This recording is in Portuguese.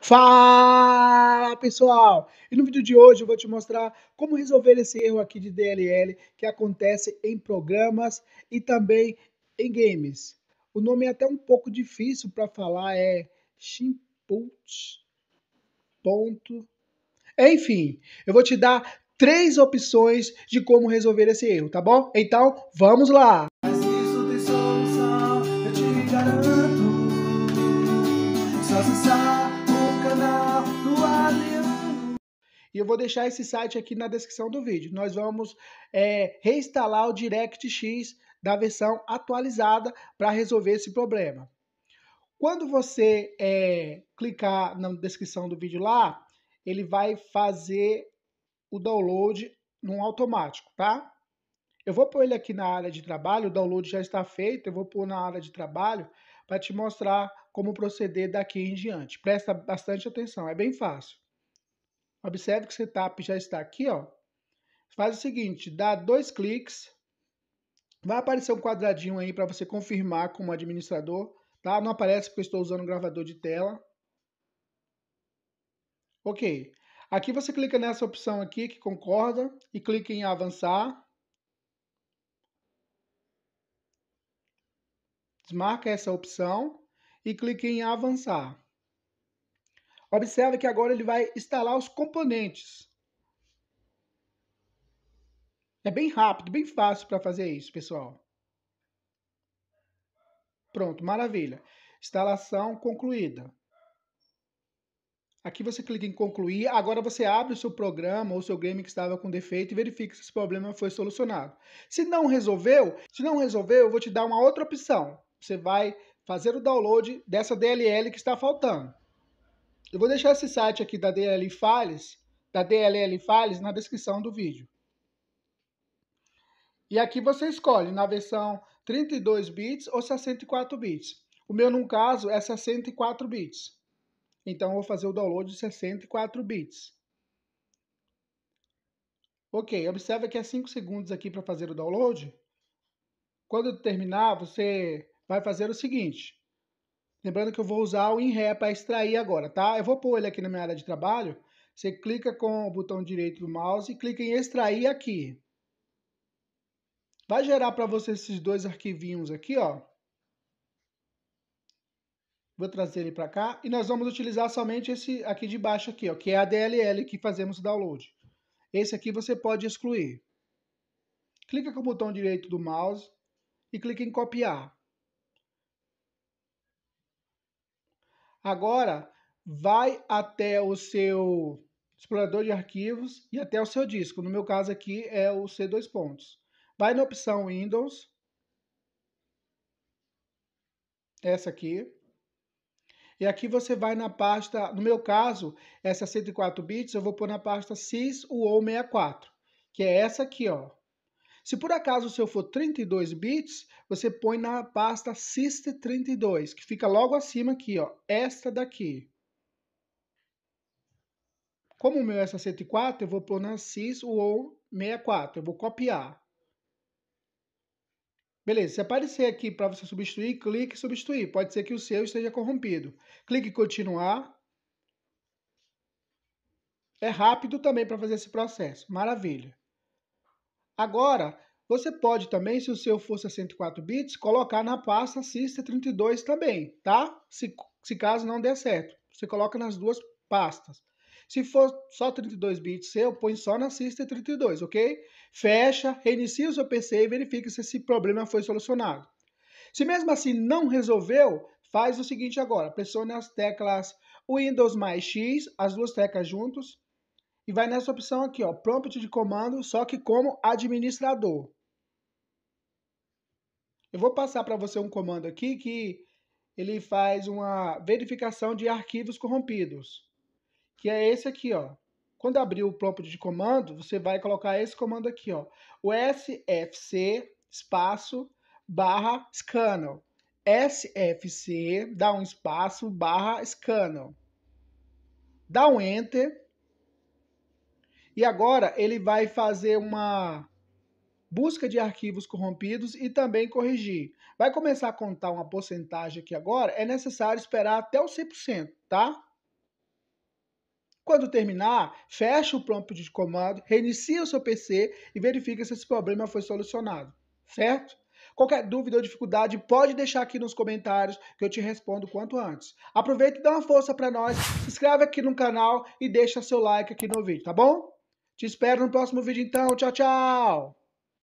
Fala pessoal! E no vídeo de hoje eu vou te mostrar como resolver esse erro aqui de DLL que acontece em programas e também em games. O nome é até um pouco difícil para falar, é Shimput. Ponto. Enfim, eu vou te dar três opções de como resolver esse erro, tá bom? Então, vamos lá! Música E eu vou deixar esse site aqui na descrição do vídeo. Nós vamos é, reinstalar o DirectX da versão atualizada para resolver esse problema. Quando você é, clicar na descrição do vídeo lá, ele vai fazer o download num automático, tá? Eu vou pôr ele aqui na área de trabalho, o download já está feito, eu vou pôr na área de trabalho para te mostrar como proceder daqui em diante. Presta bastante atenção, é bem fácil. Observe que o setup já está aqui, ó. Faz o seguinte, dá dois cliques, vai aparecer um quadradinho aí para você confirmar como administrador, tá? Não aparece porque eu estou usando um gravador de tela. Ok. Aqui você clica nessa opção aqui que concorda e clica em avançar. Desmarca essa opção e clique em avançar. Observe que agora ele vai instalar os componentes. É bem rápido, bem fácil para fazer isso, pessoal. Pronto, maravilha. Instalação concluída. Aqui você clica em concluir. Agora você abre o seu programa ou seu game que estava com defeito e verifica se esse problema foi solucionado. Se não resolveu, se não resolveu, eu vou te dar uma outra opção. Você vai fazer o download dessa DLL que está faltando. Eu vou deixar esse site aqui da DLL Files, da DLL Files na descrição do vídeo. E aqui você escolhe na versão 32 bits ou 64 bits. O meu, no caso, é 64 bits. Então, eu vou fazer o download de 64 bits. Ok, observa que é 5 segundos aqui para fazer o download. Quando terminar, você vai fazer o seguinte. Lembrando que eu vou usar o InRé para extrair agora, tá? Eu vou pôr ele aqui na minha área de trabalho. Você clica com o botão direito do mouse e clica em extrair aqui. Vai gerar para você esses dois arquivinhos aqui, ó. Vou trazer ele para cá e nós vamos utilizar somente esse aqui de baixo aqui, ó, que é a DLL que fazemos o download. Esse aqui você pode excluir. Clica com o botão direito do mouse e clica em copiar. Agora, vai até o seu explorador de arquivos e até o seu disco. No meu caso aqui é o C2 pontos. Vai na opção Windows, essa aqui. E aqui você vai na pasta, no meu caso, essa 104 bits, eu vou pôr na pasta sys UOL64, que é essa aqui, ó. Se por acaso o seu for 32 bits, você põe na pasta Sys32, que fica logo acima aqui, ó, esta daqui. Como o meu é 64, eu vou pôr na Sys ou 64, eu vou copiar. Beleza, se aparecer aqui para você substituir, clique em substituir. Pode ser que o seu esteja corrompido. Clique em continuar. É rápido também para fazer esse processo. Maravilha. Agora, você pode também, se o seu for 104 bits, colocar na pasta Sista 32 também, tá? Se, se caso não der certo, você coloca nas duas pastas. Se for só 32 bits seu, põe só na Sista 32, ok? Fecha, reinicia o seu PC e verifica se esse problema foi solucionado. Se mesmo assim não resolveu, faz o seguinte agora, pressione as teclas Windows mais X, as duas teclas juntos, e vai nessa opção aqui, ó, prompt de comando, só que como administrador. Eu vou passar para você um comando aqui que ele faz uma verificação de arquivos corrompidos, que é esse aqui, ó. Quando abrir o prompt de comando, você vai colocar esse comando aqui, ó, o sfc espaço barra scanner. sfc dá um espaço barra scanner. Dá um enter e agora ele vai fazer uma busca de arquivos corrompidos e também corrigir. Vai começar a contar uma porcentagem aqui agora, é necessário esperar até o 100%, tá? Quando terminar, fecha o prompt de comando, reinicia o seu PC e verifica se esse problema foi solucionado, certo? Qualquer dúvida ou dificuldade, pode deixar aqui nos comentários que eu te respondo quanto antes. Aproveita e dá uma força para nós, se inscreve aqui no canal e deixa seu like aqui no vídeo, tá bom? Te espero no próximo vídeo então. Tchau, tchau!